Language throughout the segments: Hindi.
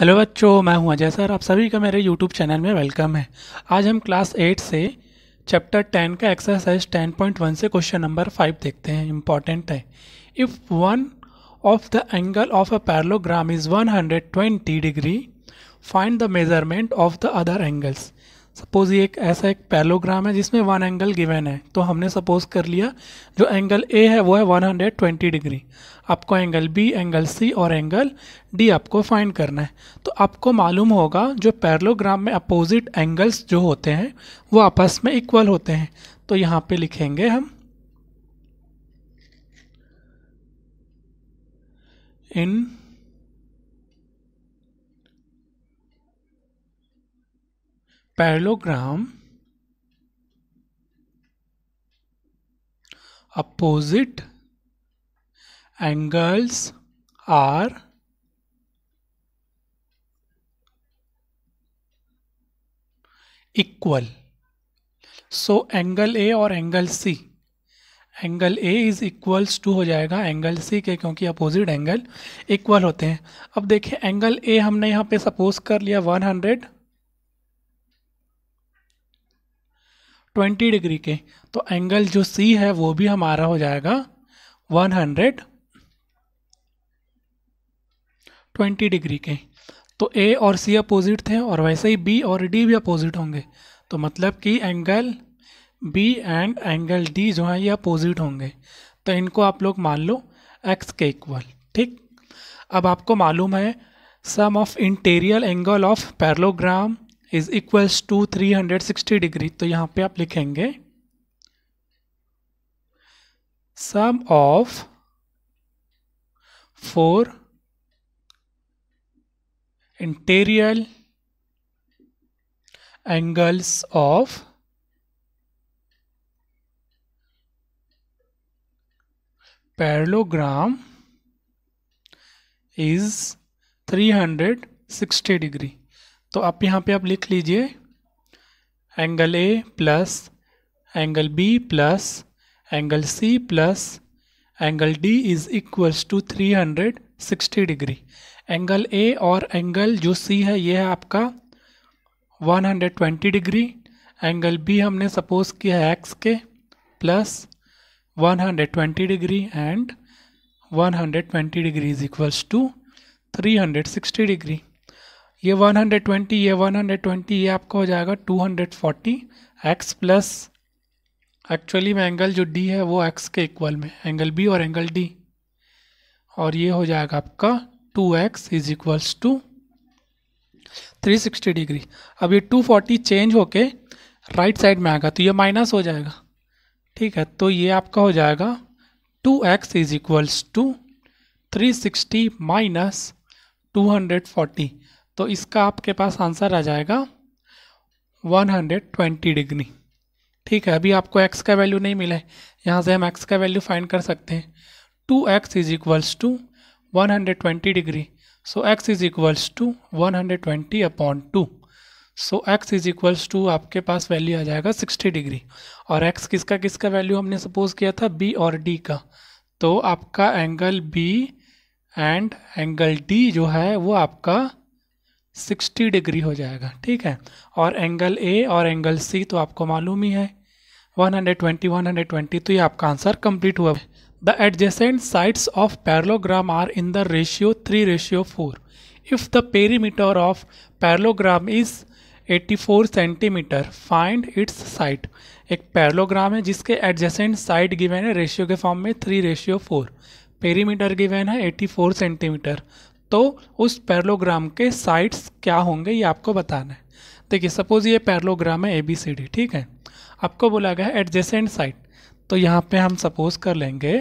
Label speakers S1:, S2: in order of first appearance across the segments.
S1: हेलो बच्चों मैं हूं अजय सर आप सभी का मेरे यूट्यूब चैनल में वेलकम है आज हम क्लास एट से चैप्टर टेन का एक्सरसाइज टेन पॉइंट वन से क्वेश्चन नंबर फाइव देखते हैं इम्पॉर्टेंट है if one of the angle of a parallelogram is one hundred twenty degree find the measurement of the other angles suppose ये एक ऐसा एक पैलोग्राम है जिसमें वन एंगल गिवन है तो हमने सपोज कर लिया जो एंगल ए है वो है 120 डिग्री आपको एंगल बी एंगल सी और एंगल डी आपको फाइंड करना है तो आपको मालूम होगा जो पैरलोग्राम में अपोजिट एंगल्स जो होते हैं वो आपस में इक्वल होते हैं तो यहाँ पे लिखेंगे हम in parallelogram opposite angles are equal so angle A और angle C angle A is equals to हो जाएगा एंगल सी के क्योंकि अपोजिट एंगल इक्वल होते हैं अब देखिए एंगल ए हमने यहाँ पे सपोज कर लिया 100 ट्वेंटी डिग्री के तो एंगल जो सी है वो भी हमारा हो जाएगा वन हंड्रेड ट्वेंटी डिग्री के तो ए और सी अपोजिट थे और वैसे ही बी और डी भी अपोजिट होंगे तो मतलब कि angle B and angle D जो है ये अपोजिट होंगे तो इनको आप लोग मान लो एक्स के इक्वल ठीक अब आपको मालूम है sum of interior angle of parallelogram is equals to three hundred sixty degree तो यहां पे आप लिखेंगे sum of four interior angles of parallelogram is three hundred sixty degree तो आप यहाँ पे आप लिख लीजिए angle A plus angle B plus angle C plus angle D is equals to three hundred sixty degree angle A और एंगल जो सी है ये है आपका 120 डिग्री एंगल बी हमने सपोज किया है एक्स के plus 120 degree and 120 degree is equals to 360 degree ये 120 ये 120 ये आपका हो जाएगा 240 एक्स प्लस एक्चुअली में एंगल जो डी है वो एक्स के इक्वल में एंगल बी और एंगल डी और ये हो जाएगा आपका 2x x is equals to three sixty degree अब ये टू फोर्टी चेंज होके राइट साइड में आएगा तो ये माइनस हो जाएगा ठीक है तो ये आपका हो जाएगा two x is equals to three sixty minus two hundred forty तो इसका आपके पास आंसर आ जाएगा 120 डिग्री ठीक है अभी आपको x का वैल्यू नहीं मिला है यहाँ से हम x का वैल्यू फाइंड कर सकते हैं 2x x is equals to one degree so x is equals to twenty upon two so x is equals to आपके पास वैल्यू आ जाएगा 60 डिग्री और x किसका किसका वैल्यू हमने सपोज किया था b और d का तो आपका angle b and angle d जो है वो आपका 60 डिग्री हो जाएगा ठीक है और एंगल ए और एंगल सी तो आपको मालूम ही है 120 120 तो ये आपका आंसर कंप्लीट हुआ the adjacent sides of parallelogram are in the ratio three ratio four if the perimeter of parallelogram is 84 centimetre find its side एक पैरलोग्राम है जिसके एडजेसेंट साइड गिवेन है रेशियो के फॉर्म में three ratio four perimeter given है 84 सेंटीमीटर तो उस पैरलोग्राम के साइड्स क्या होंगे ये आपको बताना है देखिए सपोज ये पैरलोग्राम है ए बी सी डी ठीक है आपको बोला गया है एडजेसेंट साइड तो यहाँ पे हम सपोज कर लेंगे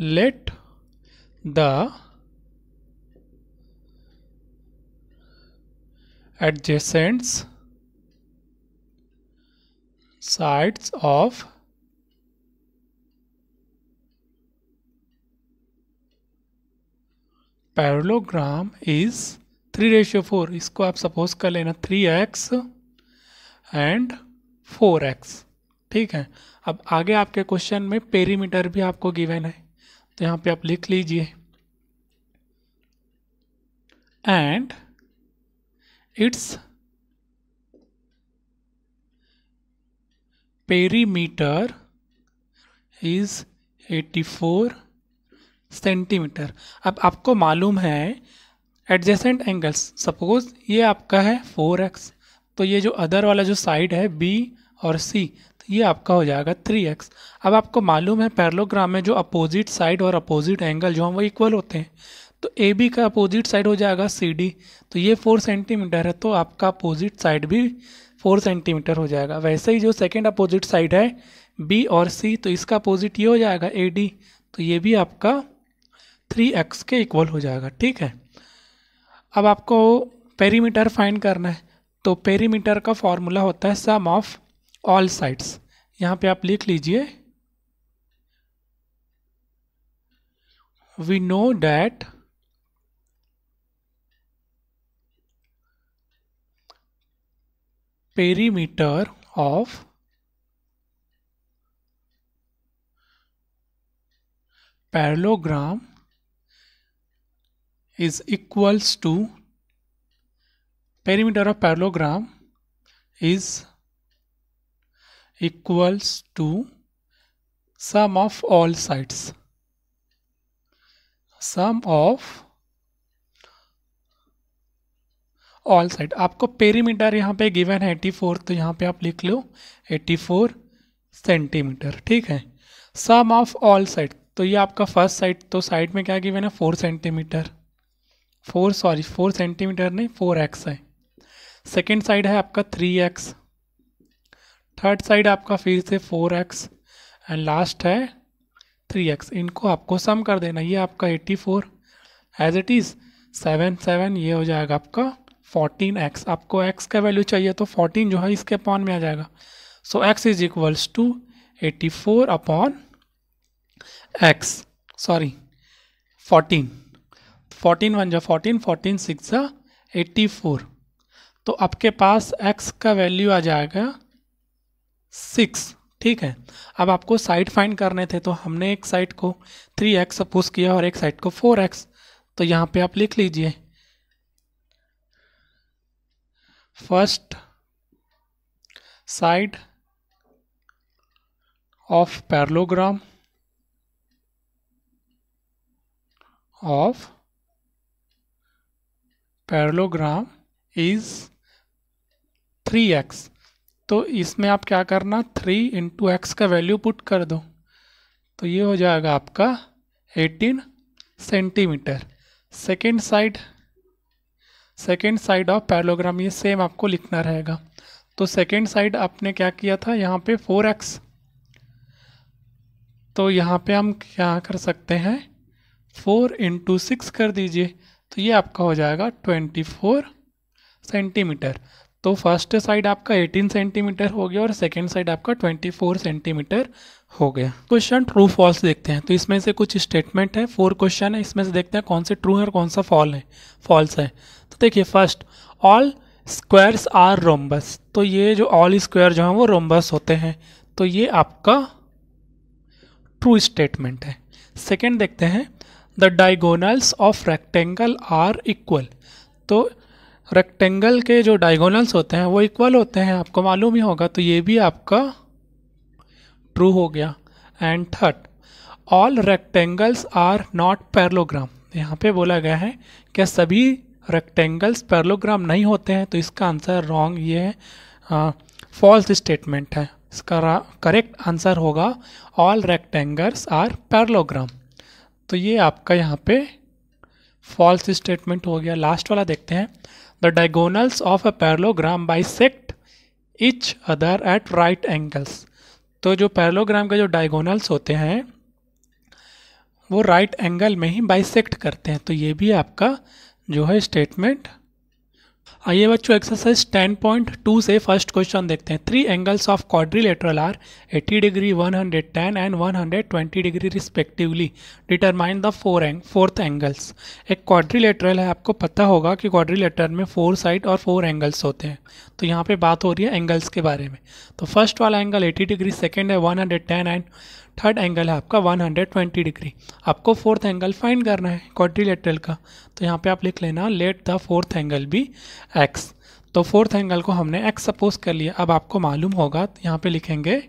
S1: let the adjacents sides of parallelogram is three ratio four इसको आप सपोज कर लेना three x and four x ठीक है अब आगे आपके क्वेश्चन में पेरीमीटर भी आपको गिवन है तो यहाँ पे आप लिख लीजिए and its perimeter is eighty four centimetre अब आपको मालूम है एडजेसेंट एंगल्स सपोज ये आपका है फोर एक्स तो ये जो अदर वाला जो साइड है बी और सी तो ये आपका हो जाएगा थ्री एक्स अब आपको मालूम है पैरलोग्राम में जो अपोजिट साइड और अपोजिट एंगल जो हैं वो इक्वल होते हैं तो ए बी का अपोजिट साइड हो जाएगा सी डी तो ये फोर सेंटीमीटर है तो आपका अपोजिट साइड भी फोर सेंटीमीटर हो जाएगा वैसे ही जो सेकेंड अपोजिट साइड है बी और सी तो इसका अपोजिट ये हो जाएगा ए डी तो ये भी आपका थ्री एक्स के इक्वल हो जाएगा ठीक है अब आपको पेरीमीटर फाइंड करना है तो पेरीमीटर का फॉर्मूला होता है सम ऑफ ऑल साइड्स यहाँ पे आप लिख लीजिए we know that perimeter of parallelogram is equals to perimeter of parallelogram is equals to sum of all sides sum of all side आपको पेरीमीटर यहाँ पे गिवन है 84 तो यहाँ पे आप लिख लो 84 सेंटीमीटर ठीक है सम ऑफ ऑल साइड तो ये आपका फर्स्ट साइड तो साइड में क्या गिवन है 4 centimetre four sorry four centimetre नहीं फोर एक्स है सेकेंड साइड है आपका थ्री एक्स थर्ड साइड आपका फिर से फोर एक्स एंड लास्ट है थ्री एक्स इनको आपको सम कर देना ये आपका eighty four as it is seven seven ये हो जाएगा आपका फोर्टीन एक्स आपको एक्स का वैल्यू चाहिए तो फोर्टीन जो है इसके अपॉन में आ जाएगा so x is equals to eighty four upon x sorry fourteen fourteen one जा फोर्टीन फोर्टीन सिक्स जा एट्टी फोर तो आपके पास एक्स का वैल्यू आ जाएगा सिक्स ठीक है अब आपको साइड फाइंड करने थे तो हमने एक साइड को थ्री एक्स सपोज किया और एक साइड को फोर एक्स तो यहाँ पे आप लिख लीजिए first side of parallelogram of parallelogram is three x तो इसमें आप क्या करना थ्री इंटू एक्स का वैल्यू पुट कर दो तो ये हो जाएगा आपका eighteen centimetre second side second side of parallelogram ये सेम आपको लिखना रहेगा तो सेकेंड साइड आपने क्या किया था यहाँ पे फोर एक्स तो यहाँ पे हम क्या कर सकते हैं फोर इंटू सिक्स कर दीजिए तो ये आपका हो जाएगा ट्वेंटी फोर सेंटीमीटर तो फर्स्ट साइड आपका 18 सेंटीमीटर हो गया और सेकेंड साइड आपका 24 सेंटीमीटर हो गया क्वेश्चन ट्रू फॉल्स देखते हैं तो इसमें से कुछ स्टेटमेंट है फोर क्वेश्चन है इसमें से देखते हैं कौन से ट्रू है और कौन सा फॉल है फॉल्स है तो देखिए first all squares are rhombus तो ये जो ऑल स्क्वायर जो हैं वो रोम्बस होते हैं तो ये आपका ट्रू स्टेटमेंट है सेकेंड देखते हैं the diagonals of rectangle are equal तो रेक्टेंगल के जो डाइगोनल्स होते हैं वो इक्वल होते हैं आपको मालूम ही होगा तो ये भी आपका ट्रू हो गया and third all rectangles are not parallelogram यहाँ पे बोला गया है क्या सभी रेक्टेंगल्स पैरलोग्राम नहीं होते हैं तो इसका आंसर रॉन्ग ये फॉल्स स्टेटमेंट है इसका करेक्ट आंसर होगा ऑल रेक्टेंगल्स आर पैरलोग्राम तो ये आपका यहाँ पे फॉल्स स्टेटमेंट हो गया लास्ट वाला देखते हैं the diagonals of a parallelogram bisect each other at right angles तो जो पैरलोग्राम के जो डायगोनल्स होते हैं वो राइट right एंगल में ही बाइसेक्ट करते हैं तो ये भी आपका जो है स्टेटमेंट आइए बच्चों एक्सरसाइज 10.2 से फर्स्ट क्वेश्चन देखते हैं three angles of quadrilateral are 80 degree 110 and 120 degree respectively determine the four एंग फोर्थ एंगल्स एक क्वाड्रिलेटरल है आपको पता होगा कि क्वाड्रिलेटर में फोर साइड और फोर एंगल्स होते हैं तो यहाँ पे बात हो रही है एंगल्स के बारे में तो फर्स्ट वाला एंगल एटी डिग्री सेकेंड है वन एंड थर्ड एंगल है आपका 120 डिग्री आपको फोर्थ एंगल फाइंड करना है क्वाड्रिलेटरल का तो यहाँ पे आप लिख लेना let the fourth angle be x तो फोर्थ एंगल को हमने एक्स सपोज कर लिया अब आपको मालूम होगा तो यहाँ पे लिखेंगे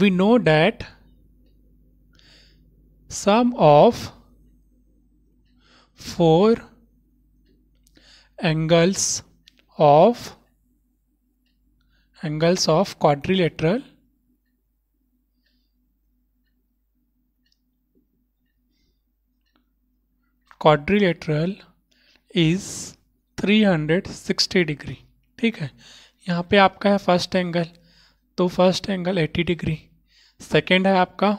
S1: we know that sum of four angles of angles of quadrilateral quadrilateral is 360 degree ठीक है यहाँ पे आपका है फर्स्ट एंगल तो फर्स्ट एंगल 80 डिग्री सेकेंड है आपका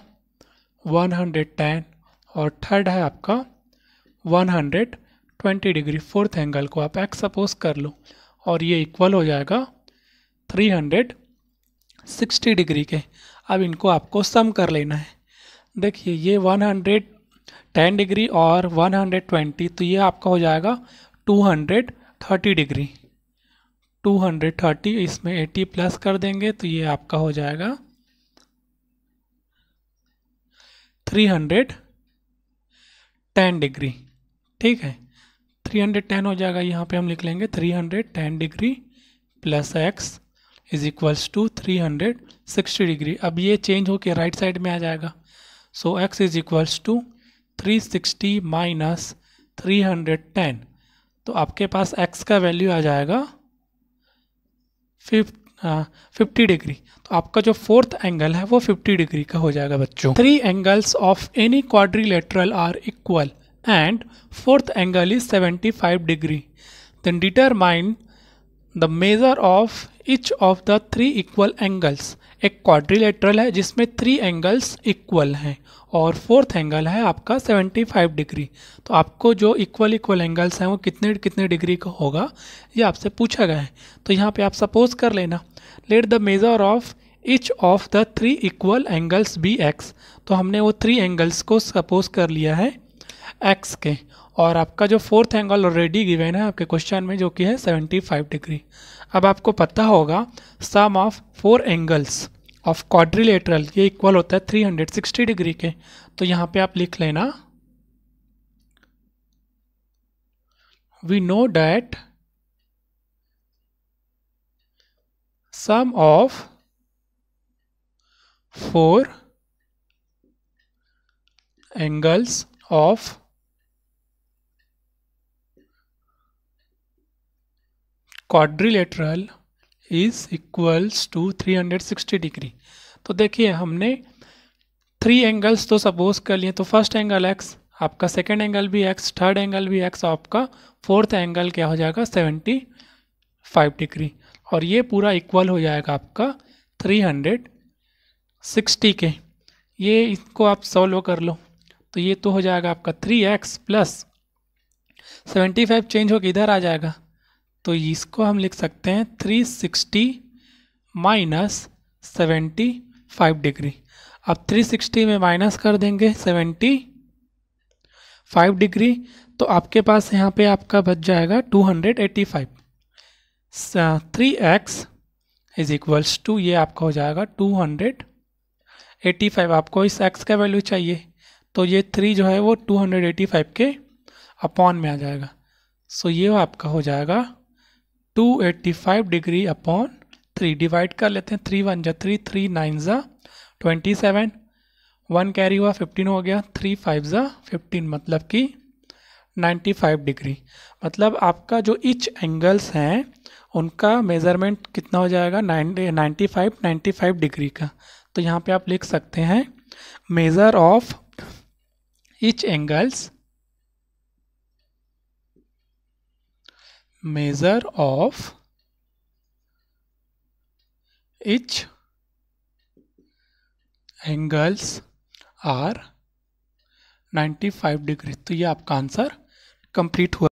S1: 110 और थर्ड है आपका 120 डिग्री फोर्थ एंगल को आप एक्स सपोज कर लो और ये इक्वल हो जाएगा 360 डिग्री के अब इनको आपको सम कर लेना है देखिए ये 110 डिग्री और 120 तो ये आपका हो जाएगा 230 डिग्री 230 इसमें 80 प्लस कर देंगे तो ये आपका हो जाएगा 310 डिग्री ठीक है 310 हो जाएगा यहाँ पे हम लिख लेंगे 310 degree plus x is equals to three hundred sixty degree अब ये चेंज होकर राइट साइड में आ जाएगा so x is equals to three sixty minus three hundred ten तो आपके पास एक्स का वैल्यू आ जाएगा फिफ्टी डिग्री uh, तो आपका जो फोर्थ एंगल है वो फिफ्टी डिग्री का हो जाएगा बच्चों three angles of any quadrilateral are equal and fourth angle is seventy five degree then determined the measure of each of the three equal angles एक क्वाड्रिलेटरल है जिसमें थ्री एंगल्स इक्वल हैं और फोर्थ एंगल है आपका 75 डिग्री तो आपको जो इक्वल इक्वल एंगल्स हैं वो कितने कितने डिग्री का होगा ये आपसे पूछा गया है तो यहाँ पे आप सपोज कर लेना let the measure of each of the three equal angles be x तो हमने वो थ्री एंगल्स को सपोज कर लिया है एक्स के और आपका जो फोर्थ एंगल ऑलरेडी गिवेन है आपके क्वेश्चन में जो कि है 75 डिग्री अब आपको पता होगा sum of four angles of quadrilateral ये इक्वल होता है 360 डिग्री के तो यहाँ पे आप लिख लेना we know that sum of four angles of quadrilateral is equals to 360 degree तो देखिए हमने थ्री एंगल्स तो सपोज कर लिए तो फर्स्ट एंगल एक्स आपका सेकेंड एंगल भी एक्स थर्ड एंगल भी एक्स आपका फोर्थ एंगल क्या हो जाएगा सेवेंटी फाइव डिग्री और ये पूरा इक्वल हो जाएगा आपका थ्री हंड्रेड सिक्सटी के ये इसको आप सॉल्व कर लो तो ये तो हो जाएगा आपका three x plus seventy five change होकर इधर आ जाएगा तो इसको हम लिख सकते हैं three sixty minus seventy five degree अब थ्री सिक्सटी में माइनस कर देंगे सेवेंटी फाइव डिग्री तो आपके पास यहाँ पे आपका बच जाएगा two hundred eighty five three x is equals to ये आपका हो जाएगा टू हंड्रेड फाइव आपको इस एक्स का वैल्यू चाहिए तो ये थ्री जो है वो टू हंड्रेड फाइव के अपॉन में आ जाएगा सो so ये आपका हो जाएगा two eighty five degree upon three divide कर लेते हैं थ्री वन जा थ्री थ्री नाइन ज़ा ट्वेंटी सेवन वन कैरी हुआ फिफ्टीन हो गया थ्री फाइव ज़ा फिफ्टीन मतलब कि नाइन्टी फाइव डिग्री मतलब आपका जो इच एंगल्स हैं उनका मेज़रमेंट कितना हो जाएगा nine ninety five ninety five degree का तो यहाँ पे आप लिख सकते हैं measure of each angles measure of each angles are 95 degree तो ये आपका आंसर कंप्लीट हुआ